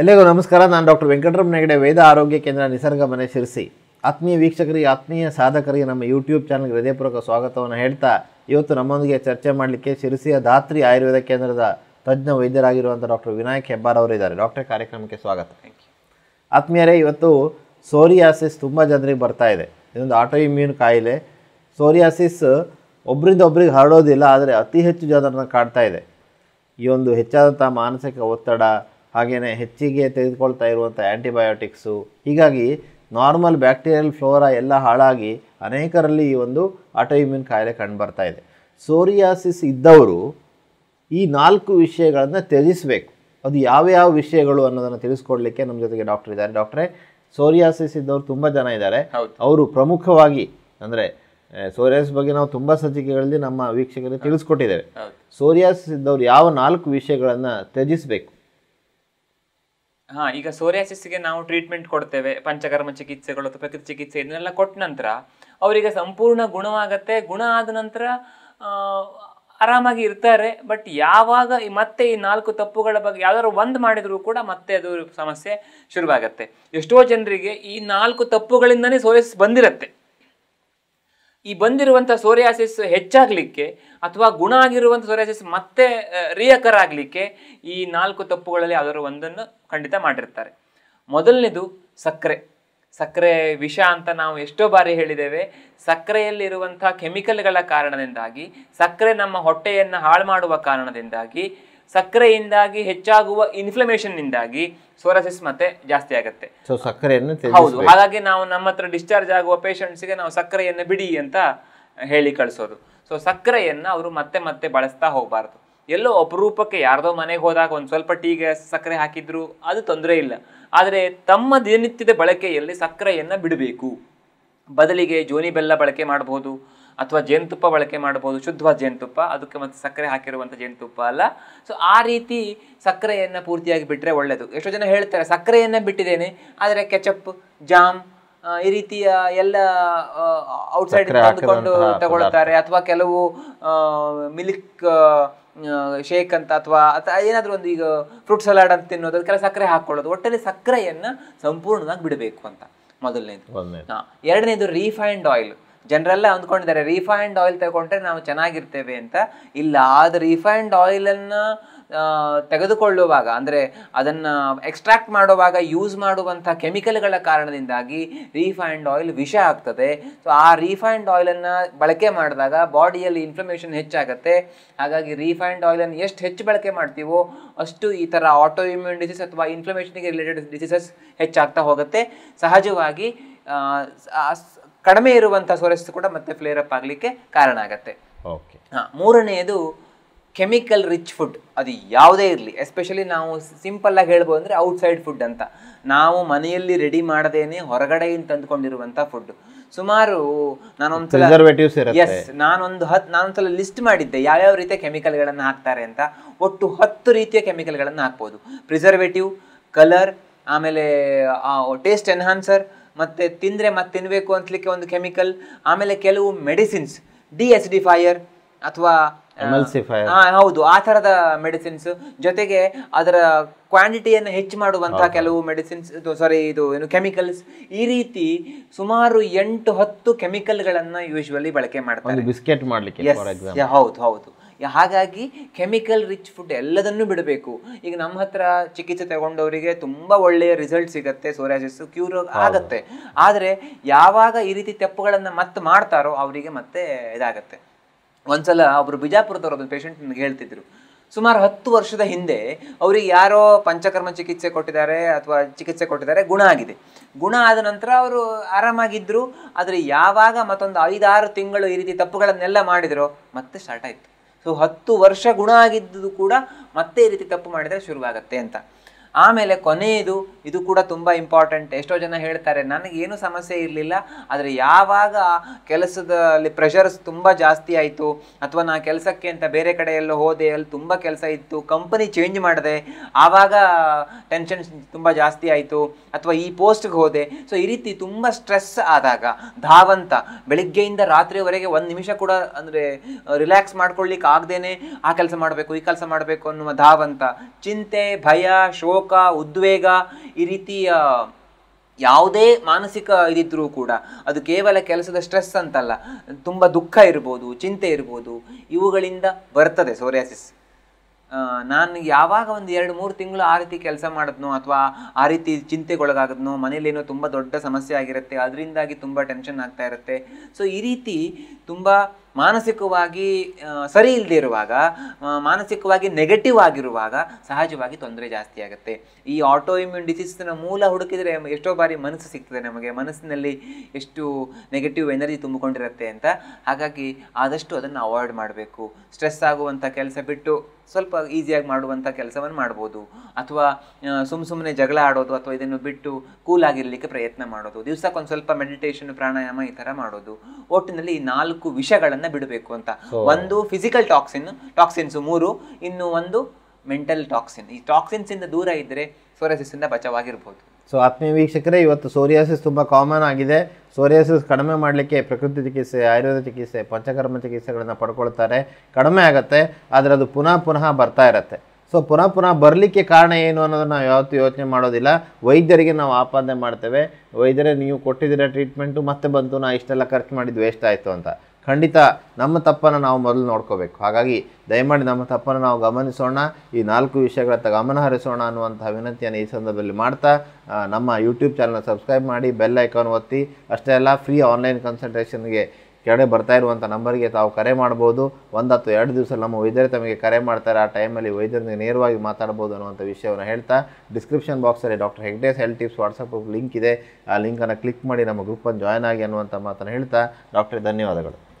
ಎಲ್ಲರಿಗೂ ನಮಸ್ಕಾರ ನಾನು ಡಾಕ್ಟರ್ ವೆಂಕಟರಮ್ ನೆಗಡೆ ವೇದ ಆರೋಗ್ಯ ಕೇಂದ್ರ ನಿಸರ್ಗ ಮನೆ ಶಿರಸಿ ಆತ್ಮೀಯ ವೀಕ್ಷಕರಿಗೆ ಆತ್ಮೀಯ ಸಾಧಕರಿಗೆ ನಮ್ಮ ಯೂಟ್ಯೂಬ್ ಚಾನಲ್ಗೆ ಹೃದಯಪೂರ್ವಕ ಸ್ವಾಗತವನ್ನು ಹೇಳ್ತಾ ಇವತ್ತು ನಮ್ಮೊಂದಿಗೆ ಚರ್ಚೆ ಮಾಡಲಿಕ್ಕೆ ಶಿರಸಿಯ ಧಾತ್ರಿ ಆಯುರ್ವೇದ ಕೇಂದ್ರದ ತಜ್ಞ ವೈದ್ಯರಾಗಿರುವಂಥ ಡಾಕ್ಟರ್ ವಿನಾಯಕ್ ಹೆಬ್ಬಾರ್ ಅವರಿದ್ದಾರೆ ಡಾಕ್ಟರ್ ಕಾರ್ಯಕ್ರಮಕ್ಕೆ ಸ್ವಾಗತ ಆತ್ಮೀಯರೇ ಇವತ್ತು ಸೋರಿಯಾಸಿಸ್ ತುಂಬ ಜನರಿಗೆ ಬರ್ತಾ ಇದೆ ಇದೊಂದು ಆಟೋ ಇಮ್ಯೂನ್ ಕಾಯಿಲೆ ಸೋರಿಯಾಸಿಸ್ ಒಬ್ಬರಿಂದ ಒಬ್ರಿಗೆ ಹರಡೋದಿಲ್ಲ ಆದರೆ ಅತಿ ಹೆಚ್ಚು ಜನರನ್ನು ಕಾಡ್ತಾ ಇದೆ ಈ ಒಂದು ಹೆಚ್ಚಾದಂಥ ಮಾನಸಿಕ ಒತ್ತಡ ಹಾಗೆಯೇ ಹೆಚ್ಚಿಗೆ ತೆಗೆದುಕೊಳ್ತಾ ಇರುವಂಥ ಆ್ಯಂಟಿಬಯೋಟಿಕ್ಸು ಹೀಗಾಗಿ ನಾರ್ಮಲ್ ಬ್ಯಾಕ್ಟೀರಿಯಲ್ ಫ್ಲೋರಾ ಎಲ್ಲ ಹಾಳಾಗಿ ಅನೇಕರಲ್ಲಿ ಈ ಒಂದು ಆಟೋಇಮ್ಯೂನ್ ಕಾಯಿಲೆ ಕಂಡುಬರ್ತಾ ಇದೆ ಸೋರಿಯಾಸಿಸ್ ಇದ್ದವರು ಈ ನಾಲ್ಕು ವಿಷಯಗಳನ್ನು ತ್ಯಜಿಸಬೇಕು ಅದು ಯಾವ್ಯಾವ ವಿಷಯಗಳು ಅನ್ನೋದನ್ನು ತಿಳಿಸ್ಕೊಡ್ಲಿಕ್ಕೆ ನಮ್ಮ ಜೊತೆಗೆ ಡಾಕ್ಟರ್ ಇದ್ದಾರೆ ಡಾಕ್ಟ್ರೇ ಸೋರಿಯಾಸಿಸ್ ಇದ್ದವರು ತುಂಬ ಜನ ಇದ್ದಾರೆ ಅವರು ಪ್ರಮುಖವಾಗಿ ಅಂದರೆ ಸೋರಿಯಾಸಿಸ್ ಬಗ್ಗೆ ನಾವು ತುಂಬ ಸಚಿಕೆಗಳಲ್ಲಿ ನಮ್ಮ ವೀಕ್ಷಕರಿಗೆ ತಿಳಿಸ್ಕೊಟ್ಟಿದ್ದೇವೆ ಸೋರಿಯಾಸಿಸ್ ಇದ್ದವರು ಯಾವ ನಾಲ್ಕು ವಿಷಯಗಳನ್ನು ತ್ಯಜಿಸಬೇಕು ಹಾ ಈಗ ಸೋರಿಯಾಸಿಸ್ಗೆ ನಾವು ಟ್ರೀಟ್ಮೆಂಟ್ ಕೊಡ್ತೇವೆ ಪಂಚಕರ್ಮ ಚಿಕಿತ್ಸೆಗಳು ಅಥವಾ ಪ್ರಕೃತಿ ಚಿಕಿತ್ಸೆ ಇದನ್ನೆಲ್ಲ ಕೊಟ್ಟ ನಂತರ ಅವರಿಗೆ ಸಂಪೂರ್ಣ ಗುಣವಾಗತ್ತೆ ಗುಣ ಆದ ನಂತರ ಆರಾಮಾಗಿ ಇರ್ತಾರೆ ಬಟ್ ಯಾವಾಗ ಮತ್ತೆ ಈ ನಾಲ್ಕು ತಪ್ಪುಗಳ ಬಗ್ಗೆ ಯಾವ್ದಾದ್ರು ಒಂದು ಮಾಡಿದರೂ ಕೂಡ ಮತ್ತೆ ಅದು ಸಮಸ್ಯೆ ಶುರುವಾಗತ್ತೆ ಎಷ್ಟೋ ಜನರಿಗೆ ಈ ನಾಲ್ಕು ತಪ್ಪುಗಳಿಂದನೇ ಸೋರಿಸ್ ಬಂದಿರತ್ತೆ ಈ ಬಂದಿರುವಂಥ ಸೋರಿಯಾಸಿಸ್ ಹೆಚ್ಚಾಗಲಿಕ್ಕೆ ಅಥವಾ ಗುಣ ಆಗಿರುವಂಥ ಸೋರಿಯಾಸಿಸ್ ಮತ್ತೆ ರಿಯಕರ್ ಆಗಲಿಕ್ಕೆ ಈ ನಾಲ್ಕು ತಪ್ಪುಗಳಲ್ಲಿ ಅದರ ಒಂದನ್ನು ಖಂಡಿತ ಮಾಡಿರ್ತಾರೆ ಮೊದಲನೇದು ಸಕ್ಕರೆ ಸಕ್ಕರೆ ವಿಷ ಅಂತ ನಾವು ಎಷ್ಟೋ ಬಾರಿ ಹೇಳಿದ್ದೇವೆ ಸಕ್ಕರೆಯಲ್ಲಿರುವಂಥ ಕೆಮಿಕಲ್ಗಳ ಕಾರಣದಿಂದಾಗಿ ಸಕ್ಕರೆ ನಮ್ಮ ಹೊಟ್ಟೆಯನ್ನು ಹಾಳು ಮಾಡುವ ಕಾರಣದಿಂದಾಗಿ ಸಕ್ಕರೆಯಿಂದಾಗಿ ಹೆಚ್ಚಾಗುವ ನಿಂದಾಗಿ ಸೋರಸಿಸ್ ಮತ್ತೆ ಜಾಸ್ತಿ ಆಗುತ್ತೆ ಹೌದು ಹಾಗಾಗಿ ನಾವು ನಮ್ಮ ಹತ್ರ ಡಿಸ್ಚಾರ್ಜ್ ಆಗುವ ಗೆ ನಾವು ಸಕ್ಕರೆಯನ್ನು ಬಿಡಿ ಅಂತ ಹೇಳಿ ಕಳಿಸೋದು ಸೊ ಸಕ್ಕರೆಯನ್ನು ಅವರು ಮತ್ತೆ ಮತ್ತೆ ಬಳಸ್ತಾ ಹೋಗಬಾರ್ದು ಎಲ್ಲೋ ಅಪರೂಪಕ್ಕೆ ಯಾರ್ದೋ ಮನೆಗೆ ಹೋದಾಗ ಒಂದು ಸ್ವಲ್ಪ ಗ್ಯಾಸ್ ಸಕ್ಕರೆ ಹಾಕಿದ್ರು ಅದು ತೊಂದರೆ ಇಲ್ಲ ಆದರೆ ತಮ್ಮ ದಿನನಿತ್ಯದ ಬಳಕೆಯಲ್ಲಿ ಸಕ್ಕರೆಯನ್ನ ಬಿಡಬೇಕು ಬದಲಿಗೆ ಜೋನಿ ಬೆಲ್ಲ ಬಳಕೆ ಮಾಡಬಹುದು ಅಥವಾ ಜೇನುತುಪ್ಪ ಬಳಕೆ ಮಾಡ್ಬೋದು ಶುದ್ಧವಾದ ಜೇನುತುಪ್ಪ ಅದಕ್ಕೆ ಮತ್ತೆ ಸಕ್ಕರೆ ಹಾಕಿರುವಂಥ ಜೇನುತುಪ್ಪ ಅಲ್ಲ ಸೊ ಆ ರೀತಿ ಸಕ್ಕರೆಯನ್ನು ಪೂರ್ತಿಯಾಗಿ ಬಿಟ್ಟರೆ ಒಳ್ಳೆಯದು ಎಷ್ಟೋ ಜನ ಹೇಳ್ತಾರೆ ಸಕ್ಕರೆಯನ್ನು ಬಿಟ್ಟಿದ್ದೇನೆ ಆದರೆ ಕೆಚಪ್ ಜಾಮ್ ಈ ರೀತಿಯ ಎಲ್ಲ ಔಟ್ಸೈಡ್ ತಂದುಕೊಂಡು ತಗೊಳ್ತಾರೆ ಅಥವಾ ಕೆಲವು ಮಿಲ್ಕ್ ಶೇಕ್ ಅಂತ ಅಥವಾ ಅಥವಾ ಏನಾದರೂ ಒಂದು ಈಗ ಫ್ರೂಟ್ ಸಲಾಡ್ ಅಂತ ತಿನ್ನೋದು ಕೆಲವು ಸಕ್ಕರೆ ಹಾಕ್ಕೊಳ್ಳೋದು ಒಟ್ಟಲ್ಲಿ ಸಕ್ಕರೆಯನ್ನು ಸಂಪೂರ್ಣವಾಗಿ ಬಿಡಬೇಕು ಅಂತ ಮೊದಲನೇದು ಎರಡನೇದು ರೀಫೈನ್ಡ್ ಆಯಿಲ್ ಜನರೆಲ್ಲ ಅಂದ್ಕೊಂಡಿದ್ದಾರೆ ರಿಫೈನ್ಡ್ ಆಯಿಲ್ ತಗೊಂಡ್ರೆ ನಾವು ಚೆನ್ನಾಗಿರ್ತೇವೆ ಅಂತ ಇಲ್ಲ ಅದು ರಿಫೈನ್ಡ್ ಆಯಿಲನ್ನು ತೆಗೆದುಕೊಳ್ಳುವಾಗ ಅಂದರೆ ಅದನ್ನು ಎಕ್ಸ್ಟ್ರಾಕ್ಟ್ ಮಾಡುವಾಗ ಯೂಸ್ ಮಾಡುವಂಥ ಕೆಮಿಕಲ್ಗಳ ಕಾರಣದಿಂದಾಗಿ ರಿಫೈನ್ಡ್ ಆಯಿಲ್ ವಿಷ ಆಗ್ತದೆ ಸೊ ಆ ರಿಫೈನ್ಡ್ ಆಯಿಲನ್ನು ಬಳಕೆ ಮಾಡಿದಾಗ ಬಾಡಿಯಲ್ಲಿ ಇನ್ಫ್ಲಮೇಷನ್ ಹೆಚ್ಚಾಗುತ್ತೆ ಹಾಗಾಗಿ ರಿಫೈನ್ಡ್ ಆಯಿಲನ್ನು ಎಷ್ಟು ಹೆಚ್ಚು ಬಳಕೆ ಮಾಡ್ತೀವೋ ಅಷ್ಟು ಈ ಥರ ಆಟೋ ಇಮ್ಯೂನ್ ಡಿಸೀಸ್ ಅಥವಾ ಇನ್ಫ್ಲಮೇಷನ್ಗೆ ರಿಲೇಟೆಡ್ ಡಿಸೀಸಸ್ ಹೆಚ್ಚಾಗ್ತಾ ಹೋಗುತ್ತೆ ಸಹಜವಾಗಿ ಕಡಿಮೆ ಇರುವಂಥ ಸೋರೆಸ್ ಕೂಡ ಮತ್ತೆ ಫ್ಲೇರ್ ಅಪ್ ಆಗಲಿಕ್ಕೆ ಕಾರಣ ಆಗುತ್ತೆ ಮೂರನೆಯದು ಕೆಮಿಕಲ್ ರಿಚ್ ಫುಡ್ ಅದು ಯಾವುದೇ ಇರಲಿ ಎಸ್ಪೆಷಲಿ ನಾವು ಸಿಂಪಲ್ ಆಗಿ ಹೇಳ್ಬೋದು ಅಂದ್ರೆ ಔಟ್ಸೈಡ್ ಫುಡ್ ಅಂತ ನಾವು ಮನೆಯಲ್ಲಿ ರೆಡಿ ಮಾಡದೇನೆ ಹೊರಗಡೆಯಿಂದ ತಂದುಕೊಂಡಿರುವಂತಹ ಫುಡ್ ಸುಮಾರು ನಾನೊಂದ್ಸಲ ಎಸ್ ನಾನೊಂದು ಹತ್ತು ನಾನೊಂದ್ಸಲ ಲಿಸ್ಟ್ ಮಾಡಿದ್ದೆ ಯಾವ್ಯಾವ ರೀತಿಯ ಕೆಮಿಕಲ್ಗಳನ್ನು ಹಾಕ್ತಾರೆ ಅಂತ ಒಟ್ಟು ಹತ್ತು ರೀತಿಯ ಗಳನ್ನ ಹಾಕ್ಬೋದು ಪ್ರಿಸರ್ವೇಟಿವ್ ಕಲರ್ ಆಮೇಲೆ ಟೇಸ್ಟ್ ಎನ್ಹಾನ್ಸರ್ ಮತ್ತು ತಿಂದರೆ ಮತ್ತೆ ತಿನ್ನಬೇಕು ಅಂತಲಿಕ್ಕೆ ಒಂದು ಕೆಮಿಕಲ್ ಆಮೇಲೆ ಕೆಲವು ಮೆಡಿಸಿನ್ಸ್ ಡಿ ಫೈಯರ್ ಅಥವಾ ಹೌದು ಆ ತರದ ಮೆಡಿಸಿನ್ಸ್ ಜೊತೆಗೆ ಅದರ ಕ್ವಾಂಟಿಟಿಯನ್ನು ಹೆಚ್ಚು ಮಾಡುವಂತಹ ಕೆಲವು ಮೆಡಿಸಿನ್ಸ್ ಸಾರಿ ಇದು ಏನು ಕೆಮಿಕಲ್ಸ್ ಈ ರೀತಿ ಸುಮಾರು ಎಂಟು ಹತ್ತು ಕೆಮಿಕಲ್ಗಳನ್ನು ಯೂಶ್ವಲಿ ಬಳಕೆ ಮಾಡ್ತಾರೆ ಬಿಸ್ಕೆಟ್ ಹೌದು ಹೌದು ಹಾಗಾಗಿ ಕೆಮಿಕಲ್ ರಿಚ್ ಫುಡ್ ಎಲ್ಲದನ್ನು ಬಿಡಬೇಕು ಈಗ ನಮ್ಮ ಹತ್ರ ಚಿಕಿತ್ಸೆ ತಗೊಂಡವರಿಗೆ ತುಂಬಾ ಒಳ್ಳೆಯ ರಿಸಲ್ಟ್ ಸಿಗುತ್ತೆ ಸೋರಿಯಾಸಿಸ್ ಕ್ಯೂರ್ ಆಗುತ್ತೆ ಆದರೆ ಯಾವಾಗ ಈ ರೀತಿ ತಪ್ಪುಗಳನ್ನು ಮತ್ತೆ ಮಾಡ್ತಾರೋ ಅವರಿಗೆ ಮತ್ತೆ ಇದಾಗತ್ತೆ ಒಂದ್ಸಲ ಒಬ್ರು ಬಿಜಾಪುರದವ್ರು ಒಂದು ಪೇಷಂಟ್ ನನಗೆ ಹೇಳ್ತಿದ್ರು ಸುಮಾರು ಹತ್ತು ವರ್ಷದ ಹಿಂದೆ ಅವರಿಗೆ ಯಾರೋ ಪಂಚಕರ್ಮ ಚಿಕಿತ್ಸೆ ಕೊಟ್ಟಿದ್ದಾರೆ ಅಥವಾ ಚಿಕಿತ್ಸೆ ಕೊಟ್ಟಿದ್ದಾರೆ ಗುಣ ಆಗಿದೆ ಗುಣ ಆದ ನಂತರ ಅವರು ಆರಾಮಾಗಿದ್ರು ಆದರೆ ಯಾವಾಗ ಮತ್ತೊಂದು ಐದಾರು ತಿಂಗಳು ಈ ರೀತಿ ತಪ್ಪುಗಳನ್ನೆಲ್ಲ ಮಾಡಿದರೋ ಮತ್ತೆ ಸ್ಟಾರ್ಟ್ ಆಯಿತು ಸೊ ಹತ್ತು ವರ್ಷ ಗುಣ ಆಗಿದ್ದು ಕೂಡ ಮತ್ತೆ ಈ ರೀತಿ ತಪ್ಪು ಮಾಡಿದರೆ ಶುರುವಾಗತ್ತೆ ಅಂತ ಆಮೇಲೆ ಕೊನೆಯದು ಇದು ಕೂಡ ತುಂಬ ಇಂಪಾರ್ಟೆಂಟ್ ಎಷ್ಟೋ ಜನ ಹೇಳ್ತಾರೆ ನನಗೇನು ಸಮಸ್ಯೆ ಇರಲಿಲ್ಲ ಆದರೆ ಯಾವಾಗ ಕೆಲಸದಲ್ಲಿ ಪ್ರೆಷರ್ಸ್ ತುಂಬ ಜಾಸ್ತಿ ಆಯಿತು ಅಥವಾ ನಾ ಕೆಲಸಕ್ಕೆ ಅಂತ ಬೇರೆ ಕಡೆ ಹೋದೆ ಅಲ್ಲಿ ತುಂಬ ಕೆಲಸ ಇತ್ತು ಕಂಪನಿ ಚೇಂಜ್ ಮಾಡಿದೆ ಆವಾಗ ಟೆನ್ಷನ್ ತುಂಬ ಜಾಸ್ತಿ ಆಯಿತು ಅಥವಾ ಈ ಪೋಸ್ಟ್ಗೆ ಹೋದೆ ಸೊ ಈ ರೀತಿ ತುಂಬ ಸ್ಟ್ರೆಸ್ ಆದಾಗ ಧಾವಂತ ಬೆಳಿಗ್ಗೆಯಿಂದ ರಾತ್ರಿವರೆಗೆ ಒಂದು ನಿಮಿಷ ಕೂಡ ಅಂದರೆ ರಿಲ್ಯಾಕ್ಸ್ ಮಾಡ್ಕೊಳ್ಳಿಕ್ಕೆ ಆಗದೇನೆ ಆ ಕೆಲಸ ಮಾಡಬೇಕು ಈ ಕೆಲಸ ಮಾಡಬೇಕು ಅನ್ನುವ ಧಾವಂತ ಚಿಂತೆ ಭಯ ಶೋಕ ಶೋಕ ಉದ್ವೇಗ ಈ ರೀತಿಯ ಯಾವುದೇ ಮಾನಸಿಕ ಇದಿದ್ರೂ ಕೂಡ ಅದು ಕೇವಲ ಕೆಲಸದ ಸ್ಟ್ರೆಸ್ ಅಂತಲ್ಲ ತುಂಬ ದುಃಖ ಇರ್ಬೋದು ಚಿಂತೆ ಇರ್ಬೋದು ಇವುಗಳಿಂದ ಬರ್ತದೆ ಸೋರಿಯಾಸಿಸ್ ನಾನು ಯಾವಾಗ ಒಂದು ಎರಡು ಮೂರು ತಿಂಗಳು ಆ ರೀತಿ ಕೆಲಸ ಮಾಡಿದ್ನೋ ಅಥವಾ ಆ ರೀತಿ ಚಿಂತೆಗೊಳಗಾಗದ್ನೋ ಮನೇಲೇನೋ ತುಂಬ ದೊಡ್ಡ ಸಮಸ್ಯೆ ಆಗಿರುತ್ತೆ ಅದರಿಂದಾಗಿ ತುಂಬ ಟೆನ್ಷನ್ ಆಗ್ತಾ ಇರುತ್ತೆ ಸೊ ಈ ರೀತಿ ತುಂಬ ಮಾನಸಿಕವಾಗಿ ಸರಿ ಇಲ್ಲದೆ ಇರುವಾಗ ಮಾನಸಿಕವಾಗಿ ನೆಗೆಟಿವ್ ಆಗಿರುವಾಗ ಸಹಜವಾಗಿ ತೊಂದರೆ ಜಾಸ್ತಿ ಆಗುತ್ತೆ ಈ ಆಟೋ ಇಮ್ಯೂನ್ ಡಿಸೀಸ್ನ ಮೂಲ ಹುಡುಕಿದರೆ ಎಷ್ಟೋ ಬಾರಿ ಮನಸ್ಸು ಸಿಗ್ತದೆ ನಮಗೆ ಮನಸ್ಸಿನಲ್ಲಿ ಎಷ್ಟು ನೆಗೆಟಿವ್ ಎನರ್ಜಿ ತುಂಬಿಕೊಂಡಿರುತ್ತೆ ಅಂತ ಹಾಗಾಗಿ ಆದಷ್ಟು ಅದನ್ನು ಅವಾಯ್ಡ್ ಮಾಡಬೇಕು ಸ್ಟ್ರೆಸ್ ಆಗುವಂಥ ಕೆಲಸ ಬಿಟ್ಟು ಸ್ವಲ್ಪ ಈಸಿಯಾಗಿ ಮಾಡುವಂಥ ಕೆಲಸವನ್ನು ಮಾಡ್ಬೋದು ಅಥವಾ ಸುಮ್ಮ ಸುಮ್ಮನೆ ಜಗಳ ಆಡೋದು ಅಥವಾ ಇದನ್ನು ಬಿಟ್ಟು ಕೂಲಾಗಿರಲಿಕ್ಕೆ ಪ್ರಯತ್ನ ಮಾಡೋದು ಒಂದು ಸ್ವಲ್ಪ ಮೆಡಿಟೇಷನ್ ಪ್ರಾಣಾಯಾಮ ಈ ಥರ ಮಾಡೋದು ಒಟ್ಟಿನಲ್ಲಿ ಈ ನಾಲ್ಕು ವಿಷಗಳನ್ನು ಬಿಡಬೇಕು ಅಂತ ಒಂದು ಫಿಸಿಕಲ್ ಟಾಕ್ಸಿನ್ ಟಾಕ್ಸಿನ್ಸ್ ಮೂರು ಇನ್ನು ಒಂದು ಮೆಂಟಲ್ ಟಾಕ್ಸಿನ್ ಈ ಟಾಕ್ಸಿನ್ಸಿಂದ ದೂರ ಇದ್ದರೆ ಸೋರಿಯಾಸಿಸ್ಸಿಂದ ಬಚಾವಾಗಿರ್ಬೋದು ಸೊ ಆತ್ಮೀಯ ವೀಕ್ಷಕರೇ ಇವತ್ತು ಸೋರಿಯಾಸಿಸ್ ತುಂಬ ಕಾಮನ್ ಆಗಿದೆ ಸೋರಿಯಾಸಿಸ್ ಕಡಿಮೆ ಮಾಡಲಿಕ್ಕೆ ಪ್ರಕೃತಿ ಚಿಕಿತ್ಸೆ ಆಯುರ್ವೇದ ಚಿಕಿತ್ಸೆ ಪಂಚಕರ್ಮ ಚಿಕಿತ್ಸೆಗಳನ್ನು ಪಡ್ಕೊಳ್ತಾರೆ ಕಡಿಮೆ ಆಗುತ್ತೆ ಆದರೆ ಅದು ಪುನಃ ಪುನಃ ಬರ್ತಾ ಇರತ್ತೆ ಸೊ ಪುನಃ ಪುನಃ ಬರಲಿಕ್ಕೆ ಕಾರಣ ಏನು ಅನ್ನೋದನ್ನು ನಾವು ಯಾವತ್ತೂ ಯೋಚನೆ ಮಾಡೋದಿಲ್ಲ ವೈದ್ಯರಿಗೆ ನಾವು ಆಪಾದನೆ ಮಾಡ್ತೇವೆ ವೈದ್ಯರೇ ನೀವು ಕೊಟ್ಟಿದ್ದೀರ ಟ್ರೀಟ್ಮೆಂಟು ಮತ್ತೆ ಬಂತು ನಾ ಇಷ್ಟೆಲ್ಲ ಖರ್ಚು ಮಾಡಿದ್ದು ವೇಸ್ಟ್ ಆಯಿತು ಅಂತ ಖಂಡಿತ ನಮ್ಮ ತಪ್ಪನ್ನು ನಾವು ಮೊದಲು ನೋಡ್ಕೋಬೇಕು ಹಾಗಾಗಿ ದಯಮಾಡಿ ನಮ್ಮ ತಪ್ಪನ್ನು ನಾವು ಗಮನಿಸೋಣ ಈ ನಾಲ್ಕು ವಿಷಯಗಳತ್ತ ಗಮನ ಹರಿಸೋಣ ಅನ್ನುವಂಥ ವಿನಂತಿಯನ್ನು ಈ ಸಂದರ್ಭದಲ್ಲಿ ಮಾಡ್ತಾ ನಮ್ಮ ಯೂಟ್ಯೂಬ್ ಚಾನಲ್ನ ಸಬ್ಸ್ಕ್ರೈಬ್ ಮಾಡಿ ಬೆಲ್ ಐಕಾನ್ ಒತ್ತಿ ಅಷ್ಟೇ ಅಲ್ಲ ಫ್ರೀ ಆನ್ಲೈನ್ ಕನ್ಸಲ್ಟೇಷನ್ಗೆ ಕೆಳಗೆ ಬರ್ತಾ ಇರುವಂಥ ನಂಬರಿಗೆ ತಾವು ಕರೆ ಮಾಡ್ಬೋದು ಒಂದು ಅಥವಾ ಎರಡು ದಿವಸ ನಮ್ಮ ವೈದ್ಯರು ತಮಗೆ ಕರೆ ಮಾಡ್ತಾರೆ ಆ ಟೈಮಲ್ಲಿ ವೈದ್ಯರೊಂದಿಗೆ ನೇರವಾಗಿ ಮಾತಾಡ್ಬೋದು ಅನ್ನುವಂಥ ವಿಷಯವನ್ನು ಹೇಳ್ತಾ ಡಿಸ್ಕ್ರಿಪ್ಷನ್ ಬಾಕ್ಸಲ್ಲಿ doctor Hegde's health tips WhatsApp link ಇದೆ ಆ ಲಿಂಕನ್ನು ಕ್ಲಿಕ್ ಮಾಡಿ ನಮ್ಮ ಗ್ರೂಪನ್ನು ಜಾಯ್ನ್ ಆಗಿ ಅನ್ನುವಂಥ ಮಾತನ್ನು ಹೇಳ್ತಾ ಡಾಕ್ಟರ್ ಧನ್ಯವಾದಗಳು